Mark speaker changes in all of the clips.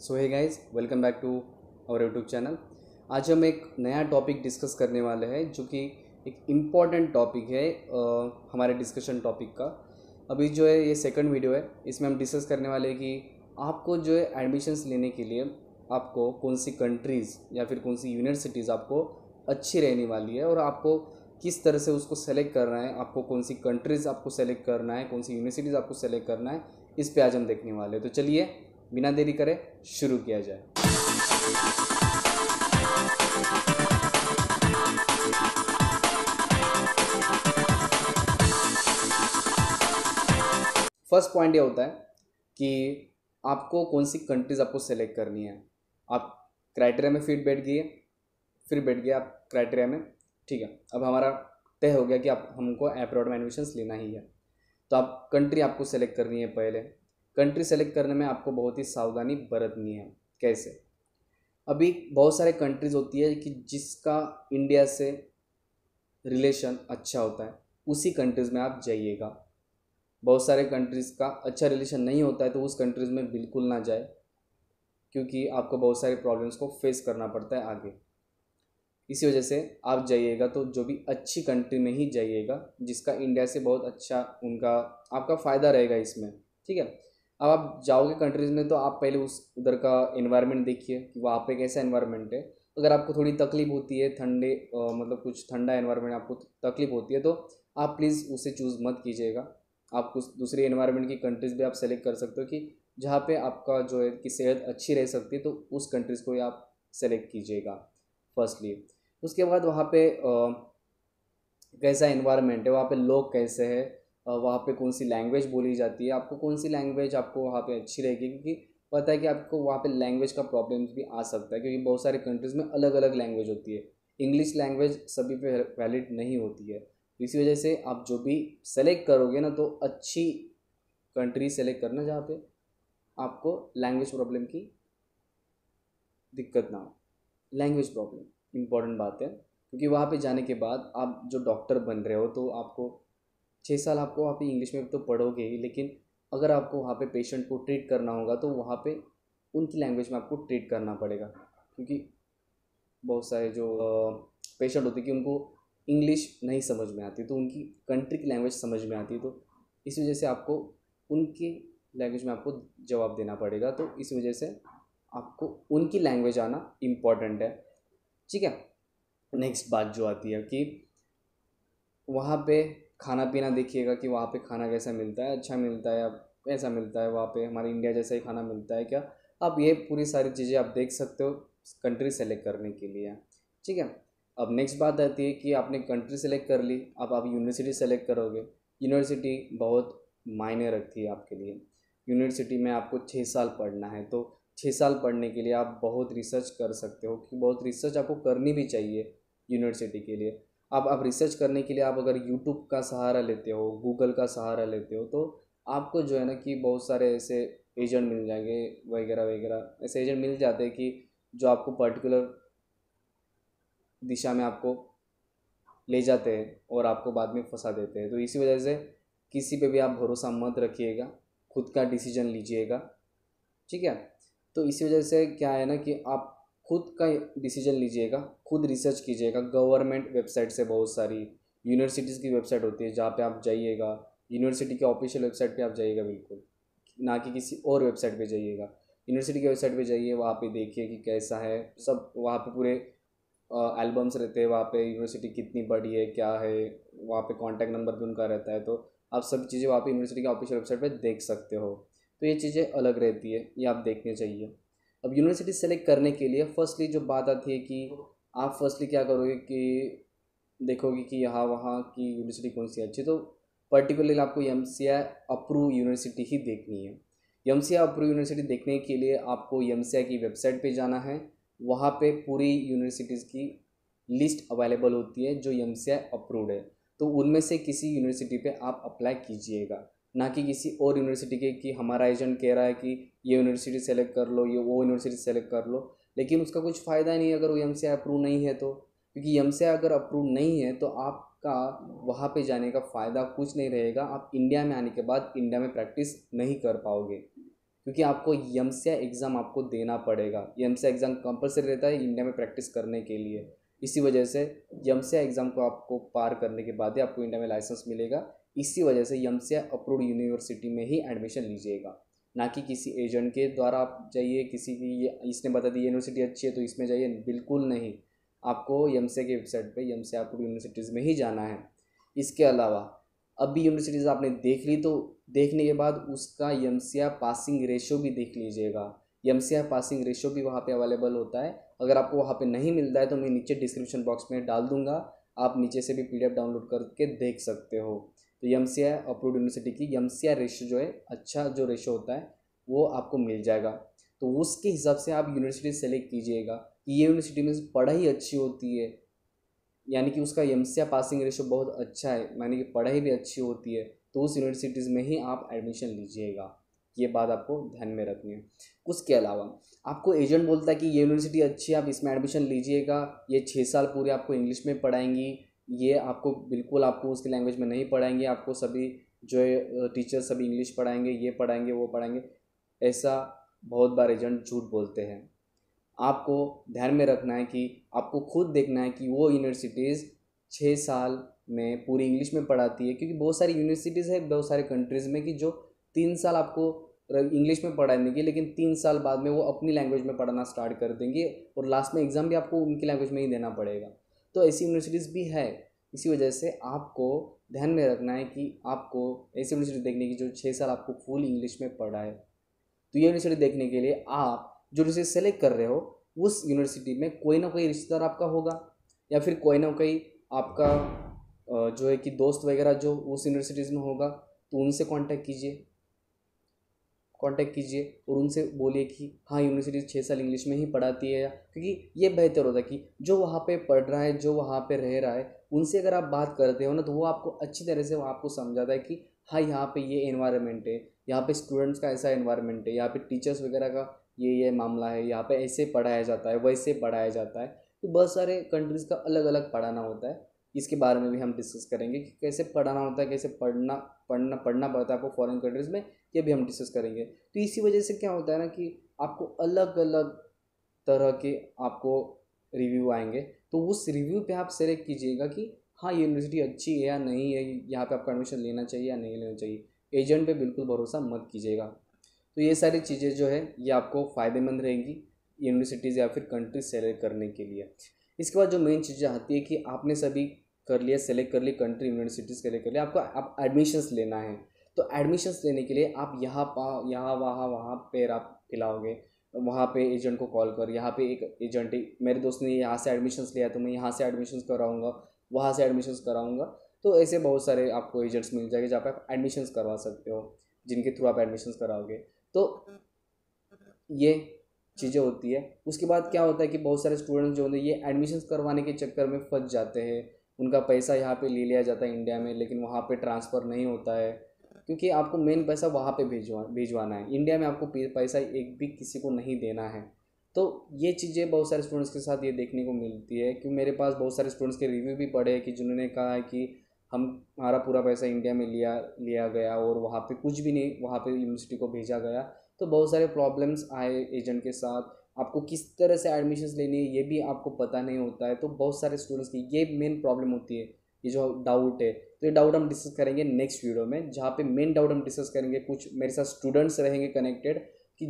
Speaker 1: so hi guys welcome back to our YouTube channel आज हम एक नया टॉपिक डिस्कस करने वाले हैं जो कि एक इम्पॉर्टेंट टॉपिक है आ, हमारे डिस्कशन टॉपिक का अभी जो है ये सेकंड वीडियो है इसमें हम डिस्कस करने वाले हैं कि आपको जो है एडमिशन्स लेने के लिए आपको कौन सी कंट्रीज़ या फिर कौन सी यूनिवर्सिटीज़ आपको अच्छी रहने वाली है और आपको किस तरह से उसको सेलेक्ट करना है आपको कौन सी कंट्रीज़ आपको सेलेक्ट करना है कौन सी यूनिवर्सिटीज़ आपको सेलेक्ट करना है इस पर आज हम देखने वाले हैं तो चलिए बिना देरी करें शुरू किया जाए फर्स्ट पॉइंट ये होता है कि आपको कौन सी कंट्रीज़ आपको सेलेक्ट करनी है आप क्राइटेरिया में फिट बैठ गए फिर बैठ गए आप क्राइटेरिया में ठीक है अब हमारा तय हो गया कि आप हमको एप्रॉड में एडमिशन्स लेना ही है तो आप कंट्री आपको सेलेक्ट करनी है पहले कंट्री सेलेक्ट करने में आपको बहुत ही सावधानी बरतनी है कैसे अभी बहुत सारे कंट्रीज़ होती है कि जिसका इंडिया से रिलेशन अच्छा होता है उसी कंट्रीज़ में आप जाइएगा बहुत सारे कंट्रीज़ का अच्छा रिलेशन नहीं होता है तो उस कंट्रीज़ में बिल्कुल ना जाए क्योंकि आपको बहुत सारे प्रॉब्लम्स को फेस करना पड़ता है आगे इसी वजह से आप जाइएगा तो जो भी अच्छी कंट्री में ही जाइएगा जिसका इंडिया से बहुत अच्छा उनका आपका फ़ायदा रहेगा इसमें ठीक है अब आप जाओगे कंट्रीज़ में तो आप पहले उस उधर का इन्वायरमेंट देखिए कि वहाँ पे कैसा इन्वायरमेंट है अगर आपको थोड़ी तकलीफ़ होती है ठंडे मतलब कुछ ठंडा इन्वायरमेंट आपको तकलीफ़ होती है तो आप प्लीज़ उसे चूज़ मत कीजिएगा आप कुछ दूसरे इन्वायरमेंट की कंट्रीज़ भी आप सेलेक्ट कर सकते हो कि जहाँ पे आपका जो है कि सेहत अच्छी रह सकती है तो उस कंट्रीज़ को ही आप सेलेक्ट कीजिएगा फर्स्टली उसके बाद वहाँ पे आ, कैसा इन्वायरमेंट है वहाँ पे लोग कैसे हैं वहाँ पे कौन सी लैंग्वेज बोली जाती है आपको कौन सी लैंग्वेज आपको वहाँ पे अच्छी रहेगी क्योंकि पता है कि आपको वहाँ पे लैंग्वेज का प्रॉब्लम भी आ सकता है क्योंकि बहुत सारे कंट्रीज़ में अलग अलग लैंग्वेज होती है इंग्लिश लैंग्वेज सभी पे वैलिड नहीं होती है इसी वजह से आप जो भी सेलेक्ट करोगे ना तो अच्छी कंट्री सेलेक्ट करना जहाँ पे आपको लैंग्वेज प्रॉब्लम की दिक्कत ना हो लैंग्वेज प्रॉब्लम इम्पॉर्टेंट बात है क्योंकि वहाँ पे जाने के बाद आप जो डॉक्टर बन रहे हो तो आपको छः साल आपको वहाँ पे इंग्लिश में तो पढ़ोगे ही लेकिन अगर आपको वहाँ पे पेशेंट को ट्रीट करना होगा तो वहाँ पे उनकी लैंग्वेज में आपको ट्रीट करना पड़ेगा क्योंकि बहुत सारे जो पेशेंट होते कि उनको इंग्लिश नहीं समझ में आती तो उनकी कंट्री की लैंग्वेज समझ में आती तो इस वजह से आपको उनके लैंग्वेज में आपको जवाब देना पड़ेगा तो इस वजह से आपको उनकी लैंग्वेज आना इम्पॉर्टेंट है ठीक है नेक्स्ट बात जो आती है कि वहाँ पे खाना पीना देखिएगा कि वहाँ पे खाना कैसा मिलता है अच्छा मिलता है ऐसा मिलता है वहाँ पे हमारे इंडिया जैसा ही खाना मिलता है क्या आप ये पूरी सारी चीज़ें आप देख सकते हो कंट्री सेलेक्ट करने के लिए ठीक है अब नेक्स्ट बात आती है कि आपने कंट्री सेलेक्ट कर ली अब आप यूनिवर्सिटी सेलेक्ट करोगे यूनिवर्सिटी बहुत मायने रखती है आपके लिए यूनिवर्सिटी में आपको छः साल पढ़ना है तो छः साल पढ़ने के लिए आप बहुत रिसर्च कर सकते हो कि बहुत रिसर्च आपको करनी भी चाहिए यूनिवर्सिटी के लिए आप आप रिसर्च करने के लिए आप अगर यूट्यूब का सहारा लेते हो गूगल का सहारा लेते हो तो आपको जो है ना कि बहुत सारे ऐसे एजेंट मिल जाएंगे वगैरह वगैरह ऐसे एजेंट मिल जाते हैं कि जो आपको पर्टिकुलर दिशा में आपको ले जाते हैं और आपको बाद में फंसा देते हैं तो इसी वजह से किसी पे भी आप भरोसा मत रखिएगा खुद का डिसीजन लीजिएगा ठीक है तो इसी वजह से क्या है ना कि आप खुद का डिसीजन लीजिएगा खुद रिसर्च कीजिएगा गवर्नमेंट वेबसाइट से बहुत सारी यूनिवर्सिटीज़ की वेबसाइट होती है जहाँ पे आप जाइएगा यूनिवर्सिटी के ऑफिशियल वेबसाइट पे आप जाइएगा बिल्कुल ना कि किसी और वेबसाइट पे जाइएगा यूनिवर्सिटी की वेबसाइट पे जाइए वहाँ पे देखिए कि कैसा है सब वहाँ पे पूरे एल्बम्स रहते हैं वहाँ पे यूनिवर्सिटी कितनी बड़ी है क्या है वहाँ पे कॉन्टैक्ट नंबर भी उनका रहता है तो आप सब चीज़ें वहाँ पे यूनिवर्सिटी की ऑफिशियल वेबसाइट पर देख सकते हो तो ये चीज़ें अलग रहती है ये आप देखने चाहिए अब यूनिवर्सिटी सेलेक्ट करने के लिए फर्स्टली जो बात आती है कि आप फर्स्टली क्या करोगे कि देखोगे कि यहाँ वहाँ की यूनिवर्सिटी कौन सी अच्छी तो पर्टिकुलरली आपको M C I approve university ही देखनी है M C I approve university देखने के लिए आपको एम सी आई की वेबसाइट पे जाना है वहाँ पे पूरी यूनिवर्सिटीज़ की लिस्ट अवेलेबल होती है जो एम सी आई अप्रूव्ड है तो उनमें से किसी यूनिवर्सिटी पे आप अप्लाई कीजिएगा ना कि किसी और यूनिवर्सिटी के कि हमारा एजेंट कह रहा है कि ये यूनिवर्सिटी सेलेक्ट कर लो ये वो यूनिवर्सिटी सेलेक्ट कर लो लेकिन उसका कुछ फ़ायदा नहीं अगर वो एम अप्रूव नहीं है तो क्योंकि एम अगर अप्रूव नहीं है तो आपका वहाँ पे जाने का फ़ायदा कुछ नहीं रहेगा आप इंडिया में आने के बाद इंडिया में प्रैक्टिस नहीं कर पाओगे क्योंकि आपको एम एग्ज़ाम आपको देना पड़ेगा एम एग्ज़ाम कंपलसरी रहता है इंडिया में प्रैक्टिस करने के लिए इसी वजह से एम एग्ज़ाम को आपको पार करने के बाद ही आपको इंडिया में लाइसेंस मिलेगा इसी वजह से यमसिया अप्रूव्ड यूनिवर्सिटी में ही एडमिशन लीजिएगा ना कि किसी एजेंट के द्वारा आप जाइए किसी की ये इसने बता दी यूनिवर्सिटी अच्छी है तो इसमें जाइए बिल्कुल नहीं आपको यमसिया की वेबसाइट पे यमसिया अप्रूव यूनिवर्सिटीज़ में ही जाना है इसके अलावा अब भी यूनिवर्सिटीज़ आपने देख ली तो देखने के बाद उसका यमसिया पासिंग रेशो भी देख लीजिएगा यमसिया पासिंग रेशो भी वहाँ पे अवेलेबल होता है अगर आपको वहाँ पे नहीं मिलता है तो मैं नीचे डिस्क्रिप्शन बॉक्स में डाल दूँगा आप नीचे से भी पीडीएफ डाउनलोड करके देख सकते हो तो यम सी आई अप्रूव्ड यूनिवर्सिटी की यम सी आई रेशो जो है अच्छा जो रेशो होता है वो आपको मिल जाएगा तो उसके हिसाब से आप यूनिवर्सिटी सेलेक्ट कीजिएगा कि ये यूनिवर्सिटी में पढ़ाई अच्छी होती है यानी कि उसका एम पासिंग रेशो बहुत अच्छा है यानी कि पढ़ाई भी अच्छी होती है तो उस यूनिवर्सिटीज़ में ही आप एडमिशन लीजिएगा ये बात आपको ध्यान में रखनी है उसके अलावा आपको एजेंट बोलता है कि ये यूनिवर्सिटी अच्छी है आप इसमें एडमिशन लीजिएगा ये छः साल पूरे आपको इंग्लिश में पढ़ाएंगी ये आपको बिल्कुल आपको उसकी लैंग्वेज में नहीं पढ़ाएंगे आपको सभी जो टीचर सभी इंग्लिश पढ़ाएंगे ये पढ़ाएंगे वो पढ़ाएंगे ऐसा बहुत बार एजेंट झूठ बोलते हैं आपको ध्यान में रखना है कि आपको खुद देखना है कि वो यूनिवर्सिटीज़ छः साल में पूरी इंग्लिश में पढ़ाती है क्योंकि बहुत सारी यूनिवर्सिटीज़ है बहुत सारे कंट्रीज़ में कि जो तीन साल आपको इंग्लिश में पढ़ा देंगे लेकिन तीन साल बाद में वो अपनी लैंग्वेज में पढ़ना स्टार्ट कर देंगे और लास्ट में एग्ज़ाम भी आपको उनकी लैंग्वेज में ही देना पड़ेगा तो ऐसी यूनिवर्सिटीज़ भी है इसी वजह से आपको ध्यान में रखना है कि आपको ऐसी यूनिवर्सिटी देखने की जो छः साल आपको फुल इंग्लिश में पढ़ा है तो ये यूनिवर्सिटी देखने के लिए आप जो यूनिवर्सिटी सेलेक्ट कर रहे हो उस यूनिवर्सिटी में कोई ना कोई रिश्तेदार आपका होगा या फिर कोई ना कोई आपका जो है कि दोस्त वगैरह जो उस यूनिवर्सिटीज़ में होगा तो उनसे कांटेक्ट कीजिए कांटेक्ट कीजिए और उनसे बोलिए कि हाँ यूनिवर्सिटी छः साल इंग्लिश में ही पढ़ाती है क्योंकि ये बेहतर होता है कि जो वहाँ पे पढ़ रहा है जो वहाँ पे रह रहा है उनसे अगर आप बात करते हो ना तो वो आपको अच्छी तरह से वो आपको समझाता है कि हाँ यहाँ पे ये एनवायरनमेंट है यहाँ पे स्टूडेंट्स का ऐसा इन्वायरमेंट है यहाँ पे टीचर्स वगैरह का ये ये मामला है यहाँ पे ऐसे पढ़ाया जाता है वैसे पढ़ाया जाता है तो बहुत सारे कंट्रीज़ का अलग अलग पढ़ाना होता है इसके बारे में भी हम डिस्कस करेंगे कि कैसे पढ़ाना होता है कैसे पढ़ना पढ़ना पढ़ना पड़ता है आपको फॉरेन कंट्रीज़ में ये भी हम डिस्कस करेंगे तो इसी वजह से क्या होता है ना कि आपको अलग अलग तरह के आपको रिव्यू आएंगे तो उस रिव्यू पे आप सेलेक्ट कीजिएगा कि हाँ ये यूनिवर्सिटी अच्छी है या नहीं है यहाँ पे आपका एडमिशन लेना चाहिए या नहीं लेना चाहिए एजेंट पे बिल्कुल भरोसा मत कीजिएगा तो ये सारी चीज़ें जो है ये आपको फ़ायदेमंद रहेंगी यूनिवर्सिटीज़ या फिर कंट्री सेलेक्ट करने के लिए इसके बाद जो मेन चीज़ें आती है कि आपने सभी कर लिए सेलेक्ट कर लिए कंट्री यूनिवर्सिटीज़ सेलेक्ट कर लिए आपको आप एडमिशन्स लेना है तो एडमिशन्स लेने के लिए आप यहाँ पा यहाँ वहाँ वहाँ पर आप खिलाओगे वहाँ पे एजेंट को कॉल कर यहाँ पे एक एजेंट मेरे दोस्त ने यहाँ से एडमिशन्स लिया तो मैं यहाँ से एडमिशन्स कराऊंगा वहाँ से एडमिशन्स कराऊंगा तो ऐसे बहुत सारे आपको एजेंट्स मिल जाएंगे जहाँ पे आप एडमिशन्स करवा सकते हो जिनके थ्रू आप एडमिशन्स कराओगे तो ये चीज़ें होती है उसके बाद क्या होता है कि बहुत सारे स्टूडेंट्स जो होते हैं ये एडमिशन्स करवाने के चक्कर में फंस जाते हैं उनका पैसा यहाँ पे ले लिया जाता है इंडिया में लेकिन वहाँ पे ट्रांसफ़र नहीं होता है क्योंकि आपको मेन पैसा वहाँ पे भेजवा भिजवाना है इंडिया में आपको पैसा एक भी किसी को नहीं देना है तो ये चीज़ें बहुत सारे स्टूडेंट्स के साथ ये देखने को मिलती है कि मेरे पास बहुत सारे स्टूडेंट्स के रिव्यू भी पड़े हैं कि जिन्होंने कहा है कि हम हमारा पूरा पैसा इंडिया में लिया लिया गया और वहाँ पे कुछ भी नहीं वहाँ पे यूनिवर्सिटी को भेजा गया तो बहुत सारे प्रॉब्लम्स आए एजेंट के साथ आपको किस तरह से एडमिशन्स लेनी है ये भी आपको पता नहीं होता है तो बहुत सारे स्टूडेंट्स की ये मेन प्रॉब्लम होती है ये जो डाउट है तो ये डाउट हम डिस्कस करेंगे नेक्स्ट वीडियो में जहाँ पे मेन डाउट हम डिस्कस करेंगे कुछ मेरे साथ स्टूडेंट्स रहेंगे कनेक्टेड कि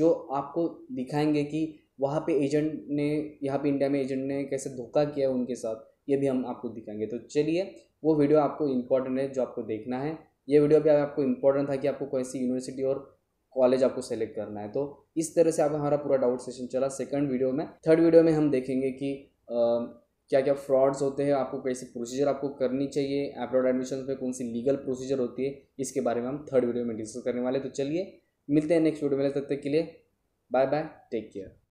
Speaker 1: जो आपको दिखाएंगे कि वहाँ पे एजेंट ने यहाँ पे इंडिया में एजेंट ने कैसे धोखा किया है उनके साथ ये भी हम आपको दिखाएंगे तो चलिए वो वीडियो आपको इम्पोर्टेंट है जो आपको देखना है ये वीडियो भी आपको इम्पोर्टेंट था कि आपको कौन सी यूनिवर्सिटी और कॉलेज आपको सेलेक्ट करना है तो इस तरह से आप हमारा पूरा डाउट सेशन चला सेकंड वीडियो में थर्ड वीडियो में हम देखेंगे कि क्या क्या फ्रॉड्स होते हैं आपको कैसे प्रोसीजर आपको करनी चाहिए एब्रॉड एडमिशन में कौन सी लीगल प्रोसीजर होती है इसके बारे में हम थर्ड वीडियो में डिस्कस करने वाले तो चलिए मिलते हैं नेक्स्ट वीडियो में तब तक के लिए बाय बाय टेक केयर